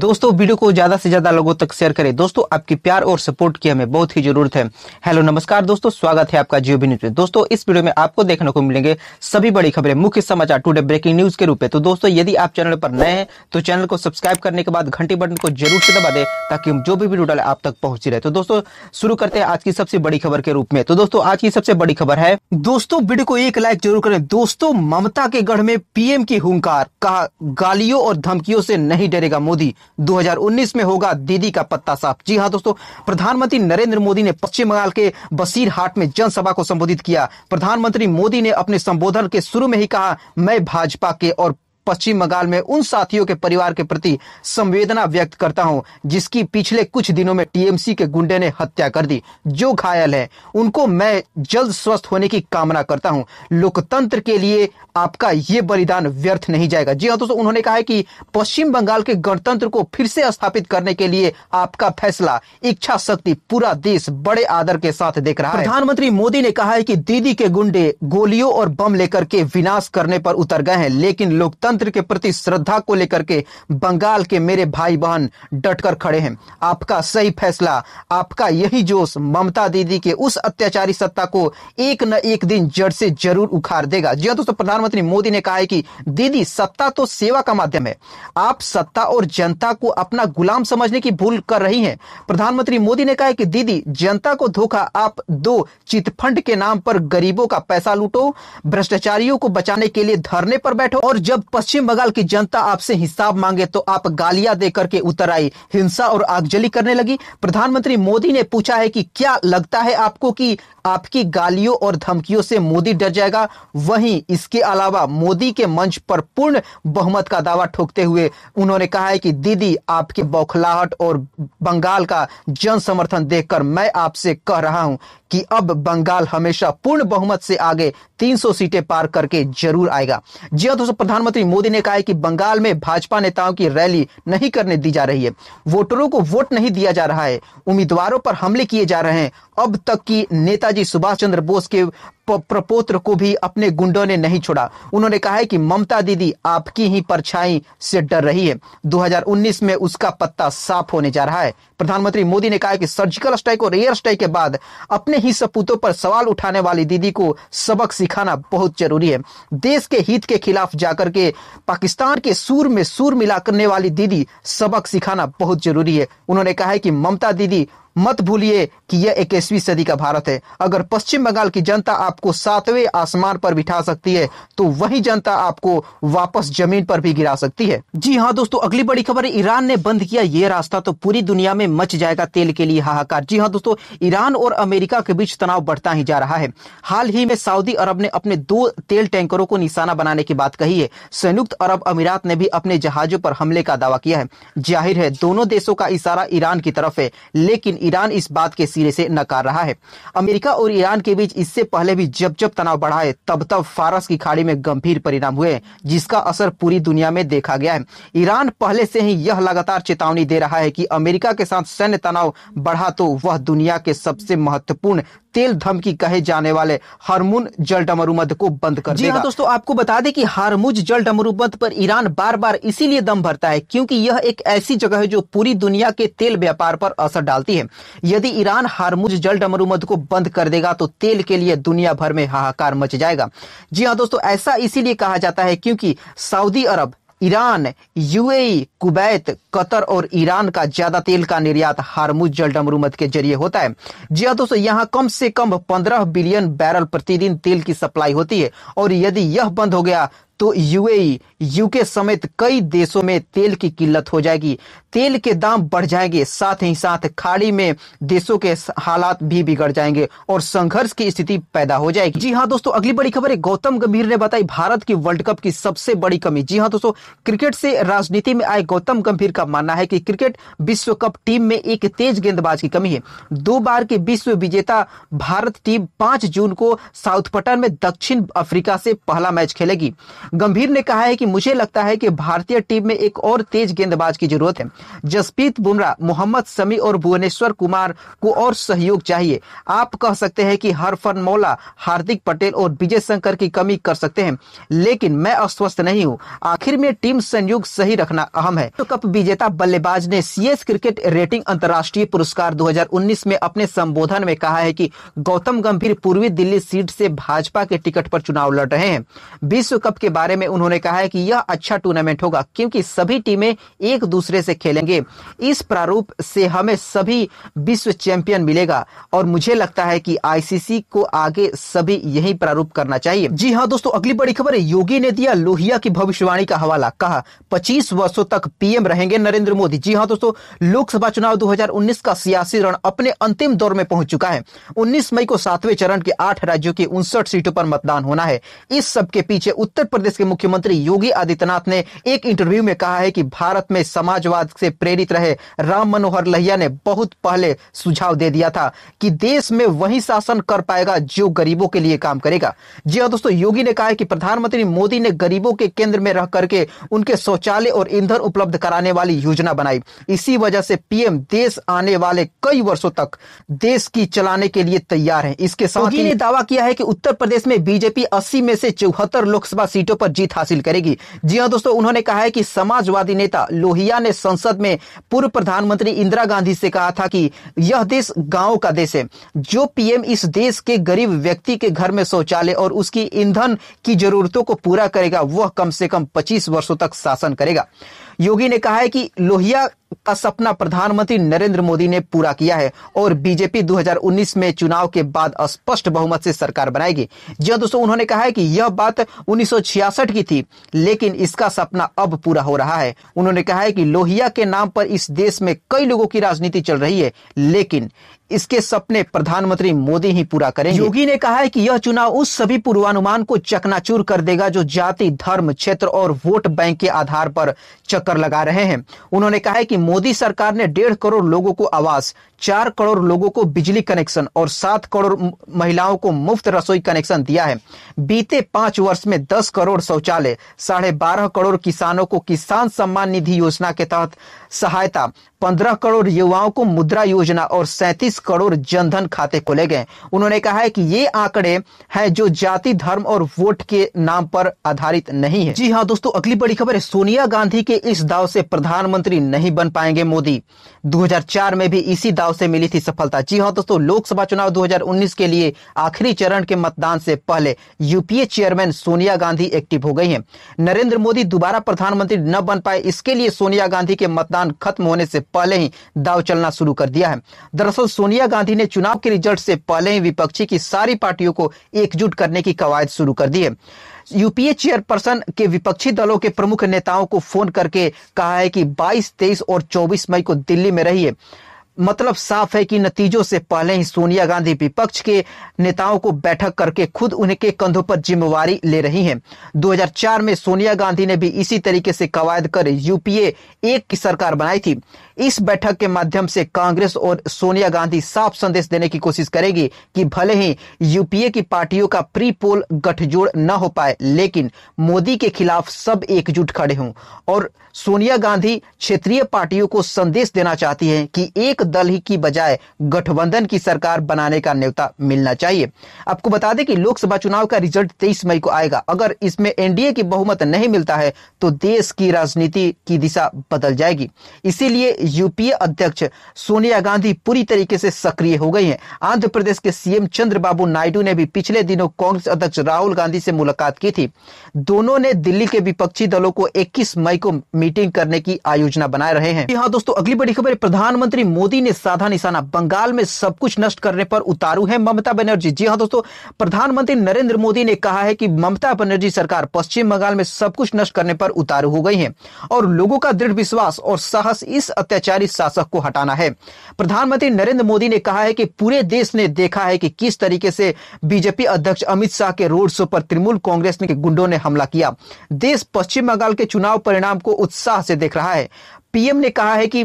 दोस्तों वीडियो को ज्यादा से ज्यादा लोगों तक शेयर करें दोस्तों आपकी प्यार और सपोर्ट की हमें बहुत ही जरूरत है हेलो नमस्कार दोस्तों स्वागत है आपका जियो न्यूज में दोस्तों इस वीडियो में आपको देखने को मिलेंगे सभी बड़ी खबरें मुख्य समाचार टुडे ब्रेकिंग न्यूज के रूप में तो दोस्तों यदि आप चैनल पर नए हैं तो चैनल को सब्सक्राइब करने के बाद घंटी बटन को जरूर से दबा दे ताकि हम जो भी वीडियो डाले आप तक पहुंची रहे तो दोस्तों शुरू करते हैं आज की सबसे बड़ी खबर के रूप में तो दोस्तों आज की सबसे बड़ी खबर है दोस्तों वीडियो को एक लाइक जरूर करें दोस्तों ममता के गढ़ में पीएम की हूंकार कहा गालियों और धमकियों से नहीं डरेगा मोदी 2019 में होगा दीदी का पत्ता साफ जी हाँ दोस्तों प्रधानमंत्री नरेंद्र मोदी ने पश्चिम बंगाल के बसीरहाट में जनसभा को संबोधित किया प्रधानमंत्री मोदी ने अपने संबोधन के शुरू में ही कहा मैं भाजपा के और पश्चिम बंगाल में उन साथियों के परिवार के प्रति संवेदना व्यक्त करता हूं जिसकी पिछले कुछ दिनों में टीएमसी के गुंडे ने हत्या कर दी जो घायल है उनको मैं जल्द स्वस्थ होने की कामना करता हूं लोकतंत्र के लिए आपका ये बलिदान व्यर्थ नहीं जाएगा जी हाँ दोस्तों उन्होंने कहा है कि पश्चिम बंगाल के गणतंत्र को फिर से स्थापित करने के लिए आपका फैसला इच्छा शक्ति पूरा देश बड़े आदर के साथ देख रहा है प्रधानमंत्री मोदी ने कहा है कि दीदी के गुंडे गोलियों और बम लेकर के विनाश करने पर उतर गए हैं लेकिन लोकतंत्र लोकतंत्र के प्रति श्रद्धा को लेकर के बंगाल के मेरे भाई बहन डटकर खड़े हैं आपका सही फैसला आपका यही जोश ममता दीदी के उस अत्याचारी सत्ता को एक न एक दिन जड़ से जरूर उखाड़ देगा जी हाँ दोस्तों प्रधानमंत्री मोदी ने कहा है कि दीदी सत्ता तो सेवा का माध्यम है आप सत्ता और जनता को अपना गुलाम समझने की भूल कर रही हैं प्रधानमंत्री मोदी ने कहा है कि दीदी जनता को धोखा आप दो चिटफंड के नाम पर गरीबों का पैसा लूटो भ्रष्टाचारियों को बचाने के लिए धरने पर बैठो और जब पश्चिम बंगाल की जनता आपसे हिसाब मांगे तो आप गालियां देकर के उतर आई हिंसा और आगजली करने लगी प्रधानमंत्री मोदी ने पूछा है कि क्या लगता है आपको कि आपकी गालियों और धमकियों से मोदी डर जाएगा वहीं इसके अलावा मोदी के मंच पर पूर्ण बहुमत का दावा ठोकते हुए उन्होंने कहा है कि दीदी आपके बौखलाहट और बंगाल का जन समर्थन देखकर मैं आपसे कह रहा हूं कि अब बंगाल हमेशा पूर्ण बहुमत से आगे 300 सीटें पार करके जरूर आएगा जी हाँ दोस्तों प्रधानमंत्री मोदी ने कहा है कि बंगाल में भाजपा नेताओं की रैली नहीं करने दी जा रही है वोटरों को वोट नहीं दिया जा रहा है उम्मीदवारों पर हमले किए जा रहे हैं अब तक की नेता नेताजी सुभाष चंद्र बोस के प्रपोत्र को भी अपने गुंडों ने नहीं छोड़ा उन्होंने कहा है कि ममता दीदी आपकी ही परछाई से डर रही है 2019 में उसका पत्ता साफ होने जा रहा है प्रधानमंत्री मोदी ने कहा कि सर्जिकल स्ट्राइक और एयर स्ट्राइक के बाद अपने ही सपूतों पर सवाल उठाने वाली दीदी को सबक सिखाना बहुत जरूरी है देश के हित के खिलाफ जाकर के पाकिस्तान के सूर में सूर मिला करने वाली दीदी सबक सिखाना बहुत जरूरी है उन्होंने कहा है कि ममता दीदी मत भूलिए कि यह इक्कीसवीं सदी का भारत है अगर पश्चिम बंगाल की जनता आप आपको सातवें आसमान पर बिठा सकती है तो वही जनता आपको वापस जमीन पर भी गिरा सकती है जी हाँ दोस्तों अगली बड़ी खबर ईरान ने बंद किया ये रास्ता तो पूरी दुनिया में मच जाएगा तेल के लिए हाहाकार जी हाँ दोस्तों ईरान और अमेरिका के बीच तनाव बढ़ता ही जा रहा है हाल ही में सऊदी अरब ने अपने दो तेल टैंकरों को निशाना बनाने की बात कही है संयुक्त अरब अमीरात ने भी अपने जहाजों पर हमले का दावा किया है जाहिर है दोनों देशों का इशारा ईरान की तरफ है लेकिन ईरान इस बात के सिरे से नकार रहा है अमेरिका और ईरान के बीच इससे पहले भी भी जब जब तनाव बढ़ाए तब तब फारस की खाड़ी में गंभीर परिणाम हुए जिसका असर पूरी दुनिया में देखा गया है ईरान पहले से ही यह लगातार चेतावनी दे रहा है कि अमेरिका के साथ सैन्य तनाव बढ़ा तो वह दुनिया के सबसे महत्वपूर्ण तेल धमकी कहे जाने वाले हारमुन जल डमरुमद को बंद कर जी हाँ दोस्तों आपको बता दें कि हारमुज जल डमरुमद पर ईरान बार बार इसीलिए दम भरता है क्योंकि यह एक ऐसी जगह है जो पूरी दुनिया के तेल व्यापार पर असर डालती है यदि ईरान हारमुज जल डमरुमद को बंद कर देगा तो तेल के लिए दुनिया भर में हाहाकार मच जाएगा जी हाँ दोस्तों ऐसा इसीलिए कहा जाता है क्योंकि Saudi Arab Iran UAE Kuwait Qatar और ईरान का ज्यादा तेल का निर्यात हारमुज जल डमरूमत के जरिए होता है जी हाँ दोस्तों यहाँ कम से कम 15 बिलियन बैरल प्रतिदिन तेल की सप्लाई होती है और यदि यह बंद हो गया तो यूएई यूके समेत कई देशों में तेल की किल्लत हो जाएगी तेल के दाम बढ़ जाएंगे साथ ही साथ खाड़ी में देशों के हालात भी बिगड़ जाएंगे और संघर्ष की स्थिति पैदा हो जाएगी जी हाँ दोस्तों अगली बड़ी खबर है गौतम गंभीर ने बताई भारत की वर्ल्ड कप की सबसे बड़ी कमी जी हाँ दोस्तों क्रिकेट से राजनीति में आए गौतम गंभीर का मानना है की क्रिकेट विश्व कप टीम में एक तेज गेंदबाज की कमी है दो बार के विश्व विजेता भारत टीम पांच जून को साउथ पटन में दक्षिण अफ्रीका से पहला मैच खेलेगी गंभीर ने कहा है कि मुझे लगता है कि भारतीय टीम में एक और तेज गेंदबाज की जरूरत है जसप्रीत बुमराह मोहम्मद समी और भुवनेश्वर कुमार को और सहयोग चाहिए आप कह सकते हैं कि हरफन मौला हार्दिक पटेल और विजय शंकर की कमी कर सकते हैं लेकिन मैं अस्वस्थ नहीं हूँ आखिर में टीम संयोग सही रखना अहम है तो कप विजेता बल्लेबाज ने सी क्रिकेट रेटिंग अंतर्राष्ट्रीय पुरस्कार दो में अपने संबोधन में कहा है की गौतम गंभीर पूर्वी दिल्ली सीट से भाजपा के टिकट पर चुनाव लड़ रहे हैं विश्व कप के बारे में उन्होंने कहा है कि यह अच्छा टूर्नामेंट होगा क्योंकि सभी टीमें एक दूसरे से खेलेंगे इस प्रारूप से हमें सभी विश्व चैंपियन मिलेगा और मुझे लगता है कि आईसीसी को आगे सभी यही प्रारूप करना चाहिए जी हाँ दोस्तों अगली बड़ी खबर योगी ने दिया लोहिया की भविष्यवाणी का हवाला कहा पच्चीस वर्षो तक पीएम रहेंगे नरेंद्र मोदी जी हाँ दोस्तों लोकसभा चुनाव दो का सियासी रण अपने अंतिम दौर में पहुंच चुका है उन्नीस मई को सातवें चरण के आठ राज्यों की उनसठ सीटों पर मतदान होना है इस सबके पीछे उत्तर प्रदेश कांग्रेस के मुख्यमंत्री योगी आदित्यनाथ ने एक इंटरव्यू में कहा है कि भारत में समाजवाद से प्रेरित रहे राम मनोहर लहिया ने बहुत पहले सुझाव दे दिया था कि देश में वही शासन कर पाएगा जो गरीबों के लिए काम करेगा जी हाँ दोस्तों योगी ने कहा है कि प्रधानमंत्री मोदी ने गरीबों के केंद्र में रह करके उनके शौचालय और ईंधन उपलब्ध कराने वाली योजना बनाई इसी वजह से पीएम देश आने वाले कई वर्षों तक देश की चलाने के लिए तैयार है इसके साथ ही ने दावा किया है कि उत्तर प्रदेश में बीजेपी 80 में से चौहत्तर लोकसभा सीटों सीटों पर जीत हासिल करेगी जी हाँ दोस्तों उन्होंने कहा है कि समाजवादी नेता लोहिया ने संसद में पूर्व प्रधानमंत्री इंदिरा गांधी से कहा था कि यह देश गांव का देश है जो पीएम इस देश के गरीब व्यक्ति के घर में शौचालय और उसकी ईंधन की जरूरतों को पूरा करेगा वह कम से कम पच्चीस वर्षो तक शासन करेगा योगी ने कहा है कि लोहिया का सपना प्रधानमंत्री नरेंद्र मोदी ने पूरा किया है और बीजेपी 2019 में चुनाव के बाद स्पष्ट बहुमत से सरकार बनाएगी जी दोस्तों उन्होंने कहा है कि यह बात उन्नीस छियासठ की थी लेकिन इसका सपना अब पूरा हो रहा है उन्होंने कहा है कि लोहिया के नाम पर इस देश में कई लोगों की राजनीति चल रही है लेकिन इसके सपने प्रधानमंत्री मोदी ही पूरा करेंगे योगी ने कहा है कि यह चुनाव उस सभी पूर्वानुमान को चकनाचूर कर देगा जो जाति धर्म क्षेत्र और वोट बैंक के आधार पर चक्कर लगा रहे हैं उन्होंने कहा है कि मोदी सरकार ने डेढ़ करोड़ लोगों को आवास चार करोड़ लोगों को बिजली कनेक्शन और सात करोड़ महिलाओं को मुफ्त रसोई कनेक्शन दिया है बीते पांच वर्ष में दस करोड़ शौचालय साढ़े बारह करोड़ किसानों को किसान सम्मान निधि योजना के तहत सहायता पंद्रह करोड़ युवाओं को मुद्रा योजना और सैंतीस बीस करोड़ जनधन खाते खोले गए उन्होंने कहा है कि ये आंकड़े हैं जो जाति धर्म और वोट के नाम पर आधारित नहीं है जी हाँ दोस्तों अगली बड़ी खबर है सोनिया गांधी के इस दाव से प्रधानमंत्री नहीं बन पाएंगे मोदी 2004 में भी इसी दाव से मिली थी सफलता जी हाँ दोस्तों लोकसभा चुनाव 2019 के लिए आखिरी चरण के मतदान से पहले UPA chairman Sonia Gandhi active हो गई हैं नरेंद्र मोदी दोबारा प्रधानमंत्री न बन पाए इसके लिए सोनिया गांधी के मतदान खत्म होने से पहले ही दाव चलना शुरू कर दिया है दरअसल सोनिया गांधी ने चुनाव के रिजल्ट से पहले ही विपक्षी की सारी पार्टियों को एकजुट करने की कवायद शुरू कर दी है यूपीए चेयरपर्सन के विपक्षी दलों के प्रमुख नेताओं को फोन करके कहा है कि 22, 23 और 24 मई को दिल्ली में रहिए मतलब साफ है कि नतीजों से पहले ही सोनिया गांधी विपक्ष के नेताओं को बैठक करके खुद उनके कंधों पर जिम्मेवारी ले रही हैं। 2004 में सोनिया गांधी ने भी इसी तरीके से कवायद कर यूपीए एक की सरकार बनाई थी इस बैठक के माध्यम से कांग्रेस और सोनिया गांधी साफ संदेश देने की कोशिश करेगी कि भले ही यूपीए की पार्टियों का प्री पोल गठजोड़ न हो पाए लेकिन मोदी के खिलाफ सब एकजुट खड़े हों और सोनिया गांधी क्षेत्रीय पार्टियों को संदेश देना चाहती है कि एक दल ही की बजाय गठबंधन की सरकार बनाने का न्योता मिलना चाहिए आपको बता दें कि लोकसभा चुनाव का रिजल्ट तेईस मई को आएगा अगर इसमें एनडीए की बहुमत नहीं मिलता है तो देश की राजनीति की दिशा बदल जाएगी इसीलिए यूपीए अध्यक्ष सोनिया गांधी पूरी तरीके से सक्रिय हो गई हैं आंध्र प्रदेश के सीएम चंद्रबाबू नायडू ने भी पिछले दिनों कांग्रेस अध्यक्ष राहुल गांधी से मुलाकात की थी दोनों ने दिल्ली के विपक्षी दलों को 21 मई को मीटिंग करने की आयोजना बनाए रहे हैं यहाँ दोस्तों अगली बड़ी खबर प्रधानमंत्री मोदी ने साधा निशाना बंगाल में सब कुछ नष्ट करने पर उतारू है ममता बनर्जी जी हाँ दोस्तों प्रधानमंत्री नरेंद्र मोदी ने कहा है कि ममता बनर्जी सरकार पश्चिम बंगाल में सब कुछ नष्ट करने पर उतारू हो गई है और लोगों का दृढ़ विश्वास और साहस इस अत्या अत्याचारी शासक को हटाना है प्रधानमंत्री नरेंद्र मोदी ने कहा है कि पूरे देश ने देखा है कि किस तरीके से बीजेपी अध्यक्ष अमित शाह के रोड शो पर तृणमूल कांग्रेस के गुंडों ने हमला किया देश पश्चिम बंगाल के चुनाव परिणाम को उत्साह से देख रहा है पीएम ने कहा है कि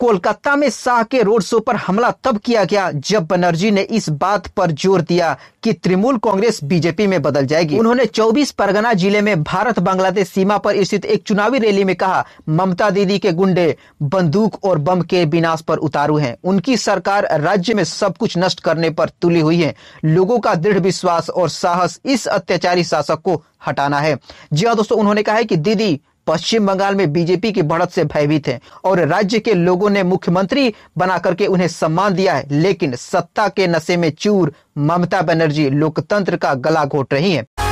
कोलकाता में शाह के रोड शो पर हमला तब किया गया जब बनर्जी ने इस बात पर जोर दिया कि तृणमूल कांग्रेस बीजेपी में बदल जाएगी उन्होंने 24 परगना जिले में भारत बांग्लादेश सीमा पर स्थित एक चुनावी रैली में कहा ममता दीदी के गुंडे बंदूक और बम के विनाश पर उतारू हैं उनकी सरकार राज्य में सब कुछ नष्ट करने पर तुली हुई है लोगों का दृढ़ विश्वास और साहस इस अत्याचारी शासक को हटाना है जी हाँ दोस्तों उन्होंने कहा है कि दीदी पश्चिम बंगाल में बीजेपी की बढ़त से भयभीत हैं और राज्य के लोगों ने मुख्यमंत्री बना करके उन्हें सम्मान दिया है लेकिन सत्ता के नशे में चूर ममता बनर्जी लोकतंत्र का गला घोट रही हैं।